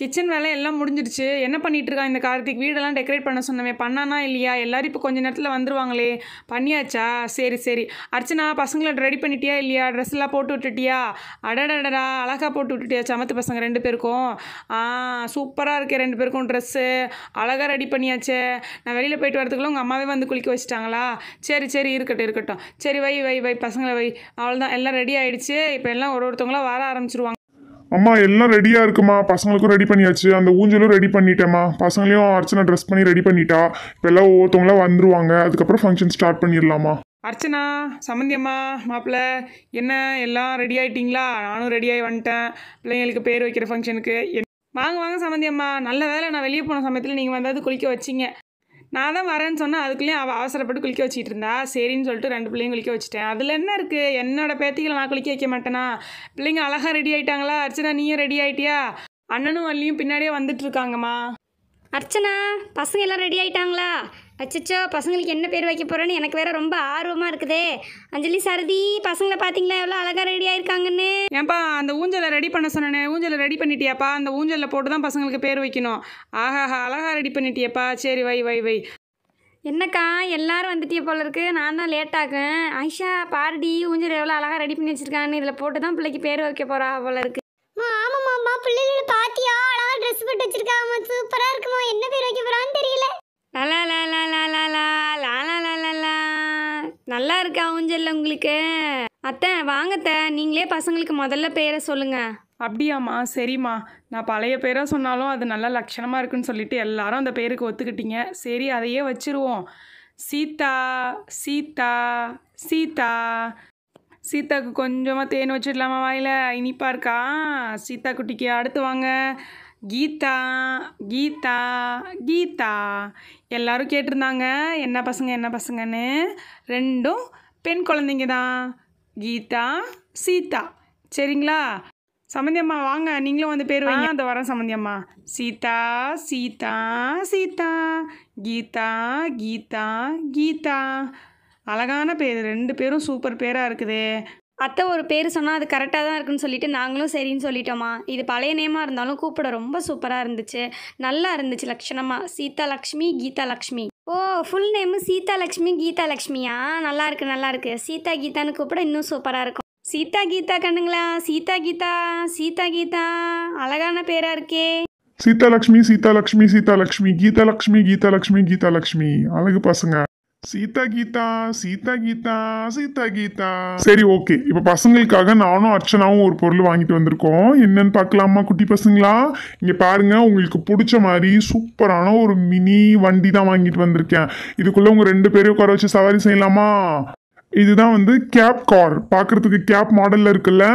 kitchen வேலை எல்லாம் முடிஞ்சிடுச்சு என்ன இருக்கா இந்த கார்த்திக் வீடெல்லாம் டெக்கரேட் பண்ண சொன்னமே பண்ணானா இல்லையா எல்லோரும் இப்போ கொஞ்சம் நேரத்தில் வந்துருவாங்களே பண்ணியாச்சா சரி சரி அர்ச்சனா பசங்களை ரெடி பண்ணிட்டியா இல்லையா ட்ரெஸ்லாம் போட்டு விட்டுட்டியா அடடடடா அழகாக போட்டு விட்டுட்டியா சமத்து பசங்க ரெண்டு பேருக்கும் ஆ சூப்பராக இருக்கே ரெண்டு பேருக்கும் ட்ரெஸ்ஸு அழகாக ரெடி பண்ணியாச்சே நான் வெளியில் போயிட்டு வரதுக்குள்ளே உங்கள் அம்மாவே வந்து குளிக்க வச்சுட்டாங்களா சரி சரி இருக்கட்டும் இருக்கட்டும் சரி வை வை வை பசங்களை வை அவ்வளோதான் எல்லாம் ரெடி ஆகிடுச்சு இப்போ எல்லாம் ஒரு ஒருத்தவங்களாம் வர ஆரம்பிச்சிருவாங்க அம்மா எல்லாம் ரெடியாக இருக்குமா பசங்களுக்கும் ரெடி பண்ணியாச்சு அந்த ஊஞ்சலும் ரெடி பண்ணிட்டேம்மா பசங்களையும் அர்ச்சனை ட்ரெஸ் பண்ணி ரெடி பண்ணிட்டா இப்போ எல்லாம் ஒவ்வொருத்தவங்களாம் வந்துருவாங்க அதுக்கப்புறம் ஃபங்க்ஷன் ஸ்டார்ட் பண்ணிடலாமா அர்ச்சனா சம்மந்தியம்மா மாப்பிள்ள என்ன எல்லாம் ரெடி ஆகிட்டிங்களா நானும் ரெடியாகி வந்துட்டேன் பிள்ளைங்களுக்கு பேர் வைக்கிற ஃபங்க்ஷனுக்கு வாங்க வாங்க சம்மந்தியம்மா நல்ல வேலை நான் வெளியே போன சமயத்தில் நீங்கள் வந்தது குளிக்க வச்சிங்க நான் தான் வரேன்னு சொன்னால் அதுக்குள்ளேயும் அவள் அவசரப்பட்டு குளிக்க வச்சுட்டு இருந்தா சரின்னு சொல்லிட்டு ரெண்டு பிள்ளையும் குளிக்க வச்சுட்டேன் அதில் என்ன இருக்குது என்னோடய பேத்திகளை நான் குளிக்க வைக்க மாட்டேனா பிள்ளைங்க அழகாக ரெடி ஆகிட்டாங்களா அர்ச்சனா நீயும் ரெடி ஆகிட்டியா அண்ணனும் வள்ளியும் பின்னாடியே வந்துட்டு இருக்காங்கம்மா அர்ச்சனா பசங்க எல்லாம் ரெடி ஆகிட்டாங்களா அச்சச்சோ பசங்களுக்கு என்ன பேர் வைக்க போகிறேன்னு எனக்கு வேற ரொம்ப ஆர்வமாக இருக்குதே அஞ்சலி சரதி பசங்களை பார்த்தீங்களா எவ்வளோ அழகாக ரெடி ஆயிருக்காங்கன்னு ஏன்பா அந்த ஊஞ்சலை ரெடி பண்ண சொன்னேனே ஊஞ்சலை ரெடி பண்ணிட்டியாப்பா அந்த ஊஞ்சலில் போட்டு தான் பசங்களுக்கு பேர் வைக்கணும் ஆஹாஹா அழகாக ரெடி பண்ணிட்டியாப்பா சரி வை வை வை என்னக்கா எல்லாரும் வந்துட்டிய போல இருக்கு நான் தான் லேட் ஆகும் ஐஷா பாரடி ஊஞ்சல் எவ்வளோ அழகாக ரெடி பண்ணி வச்சிருக்கான்னு இதில் போட்டு தான் பிள்ளைக்கு பேர் வைக்க போகிறா போல இருக்கு அவன் என்ன பேர் வைக்க போறான்னு தெரியல நல்லா இருக்கா ஊஞ்சல்ல உங்களுக்கு அத்தை வாங்கத்த நீங்களே பசங்களுக்கு முதல்ல பேரை சொல்லுங்க அப்படியாம்மா சரிம்மா நான் பழைய பேராக சொன்னாலும் அது நல்ல லட்சணமாக இருக்குன்னு சொல்லிட்டு எல்லாரும் அந்த பேருக்கு ஒத்துக்கிட்டீங்க சரி அதையே வச்சிருவோம் சீதா சீதா சீதா சீதாக்கு கொஞ்சமாக தேன் வச்சிடலாமா வாயில இனிப்பாக இருக்கா சீதா குட்டிக்கு அடுத்து வாங்க கீதா கீதா கீதா எல்லாரும் கேட்டிருந்தாங்க என்ன பசங்க என்ன பசங்கன்னு ரெண்டும் பெண் குழந்தைங்க தான் கீதா சீதா சரிங்களா சம்மந்தியம்மா வாங்க நீங்களும் வந்து பேர் வாங்க அந்த வரேன் சம்மந்தியம்மா சீதா சீதா சீதா கீதா கீதா கீதா அழகான பேர் ரெண்டு பேரும் சூப்பர் பேராக இருக்குது அத்தை ஒரு பேர் சொன்னால் அது கரெக்டாக தான் இருக்குன்னு சொல்லிட்டு நாங்களும் சரின்னு சொல்லிட்டோமா இது பழைய நேமாக இருந்தாலும் கூப்பிட ரொம்ப சூப்பராக இருந்துச்சு நல்லா இருந்துச்சு லக்ஷணமாக சீதா லக்ஷ்மி கீதா லக்ஷ்மி ஓ ஃபுல் நேமு சீதா லக்ஷ்மி கீதா லக்ஷ்மியா நல்லா இருக்கு நல்லா இருக்கு சீதா கீதான்னு கூப்பிட இன்னும் சூப்பராக இருக்கும் சீதா கீதா கண்ணுங்களா சீதா கீதா சீதா கீதா அழகான பேராக இருக்கே சீதா லக்ஷ்மி சீதா லக்ஷ்மி சீதா லக்ஷ்மி கீதா லக்ஷ்மி கீதா லக்ஷ்மி கீதா லக்ஷ்மி அழகு பசங்க சீதா கீதா சீதா கீதா சீதா கீதா சரி ஓகே இப்போ பசங்களுக்காக நானும் அர்ச்சனாவும் ஒரு பொருள் வாங்கிட்டு வந்திருக்கோம் என்னன்னு பார்க்கலாமா குட்டி பசங்களா இங்கே பாருங்க உங்களுக்கு பிடிச்ச மாதிரி சூப்பரான ஒரு மினி வண்டி தான் வாங்கிட்டு வந்திருக்கேன் இதுக்குள்ளே உங்கள் ரெண்டு பேரையும் உட்கார வச்சு சவாரி செய்யலாமா இதுதான் வந்து கேப் கார் பார்க்குறதுக்கு கேப் மாடலில் இருக்குல்ல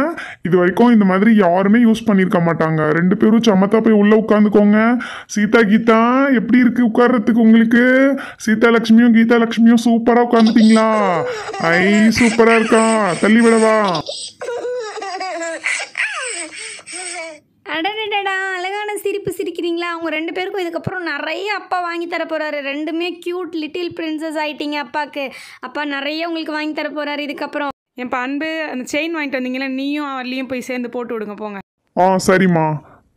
இது வரைக்கும் இந்த மாதிரி யாருமே யூஸ் பண்ணியிருக்க மாட்டாங்க ரெண்டு பேரும் சமத்தா போய் உள்ளே உட்காந்துக்கோங்க சீதா கீதா எப்படி இருக்குது உட்கார்றதுக்கு உங்களுக்கு சீதா லக்ஷ்மியும் கீதா லக்ஷ்மியும் சூப்பராக உட்காந்துட்டிங்களா ஐ சூப்பராக இருக்கா தள்ளி விடவா சிரிப்பு சிரிக்கிறீங்களா அவங்க ரெண்டு பேருக்கும் இதுக்கப்புறம் நிறைய அப்பா வாங்கி தர போகிறாரு ரெண்டுமே க்யூட் லிட்டில் பிரின்சஸ் ஆகிட்டீங்க அப்பாவுக்கு அப்பா நிறைய உங்களுக்கு வாங்கி தர போகிறாரு இதுக்கப்புறம் என் அன்பு அந்த செயின் வாங்கிட்டு வந்தீங்களா நீயும் அவர்லேயும் போய் சேர்ந்து போட்டு விடுங்க போங்க ஆ சரிம்மா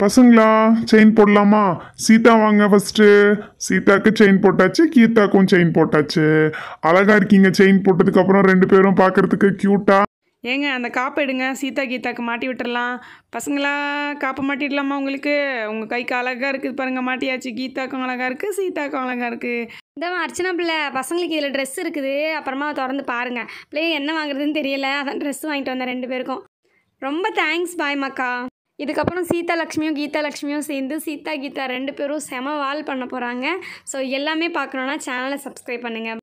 பசங்களா செயின் போடலாமா சீதா வாங்க ஃபஸ்ட்டு சீதாக்கு செயின் போட்டாச்சு கீதாக்கும் செயின் போட்டாச்சு அழகாக இருக்கீங்க செயின் போட்டதுக்கப்புறம் ரெண்டு பேரும் பார்க்குறதுக்கு க்யூட்டாக ஏங்க அந்த காப்பு எடுங்க சீதா கீதாக்கு மாட்டி விட்டுறலாம் பசங்களா காப்பு மாட்டிடலாமா உங்களுக்கு உங்கள் கைக்கு அழகாக இருக்குது பாருங்கள் மாட்டியாச்சு கீதாக்கும் அழகாக இருக்குது சீதாக்கும் அழகாக இருக்குது இந்த அர்ச்சனா பிள்ளை பசங்களுக்கு இதில் ட்ரெஸ் இருக்குது அப்புறமா திறந்து பாருங்கள் பிள்ளையே என்ன வாங்குறதுன்னு தெரியல அதான் ட்ரெஸ் வாங்கிட்டு வந்தேன் ரெண்டு பேருக்கும் ரொம்ப தேங்க்ஸ் பாய் மக்கா இதுக்கப்புறம் சீதா லக்ஷ்மியும் கீதா லக்ஷ்மியும் சேர்ந்து சீதா கீதா ரெண்டு பேரும் செம வால் பண்ண போகிறாங்க ஸோ எல்லாமே பார்க்கணுன்னா சேனலை சப்ஸ்கிரைப் பண்ணுங்கள்